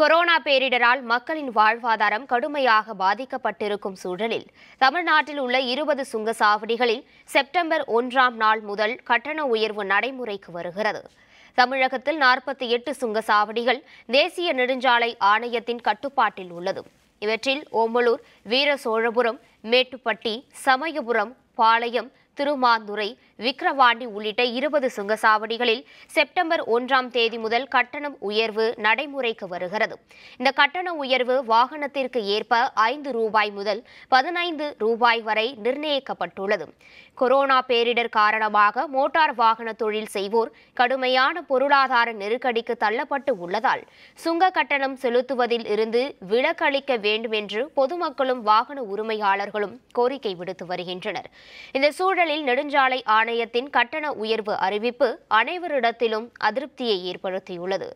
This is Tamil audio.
கொரோனா பேரிடரால் மக்களின் வாழ்வாதாரம் கடுமையாக பாதிக்கப்பட்டிருக்கும் சூழலில் தமிழ்நாட்டில் உள்ள இருபது சுங்கசாவடிகளில் செப்டம்பர் ஒன்றாம் நாள் முதல் கட்டண உயர்வு நடைமுறைக்கு வருகிறது தமிழகத்தில் நாற்பத்தி எட்டு சுங்கசாவடிகள் தேசிய நெடுஞ்சாலை ஆணையத்தின் கட்டுப்பாட்டில் உள்ளது இவற்றில் ஓமலூர் வீர சோழபுரம் மேட்டுப்பட்டி சமயபுரம் பாளையம் திருமாந்துறை விக்கிரவாண்டி உள்ளிட்ட இருபது சுங்கசாவடிகளில் செப்டம்பர் ஒன்றாம் தேதி முதல் கட்டணம் உயர்வு நடைமுறைக்கு வருகிறது இந்த கட்டண உயர்வு வாகனத்திற்கு ஏற்ப ஐந்து ரூபாய் முதல் பதினைந்து ரூபாய் வரை நிர்ணயிக்கப்பட்டுள்ளது கொரோனா பேரிடர் காரணமாக மோட்டார் வாகன தொழில் செய்வோர் கடுமையான பொருளாதார நெருக்கடிக்கு தள்ளப்பட்டு உள்ளதால் சுங்க கட்டணம் செலுத்துவதில் இருந்து விலக்களிக்க வேண்டும் என்று பொதுமக்களும் வாகன உரிமையாளர்களும் கோரிக்கை விடுத்து வருகின்றனர் இந்த சூழல் முதலில் நெடுஞ்சாலை ஆணையத்தின் கட்டண உயர்வு அறிவிப்பு அனைவரிடத்திலும் அதிருப்தியை ஏற்படுத்தியுள்ளது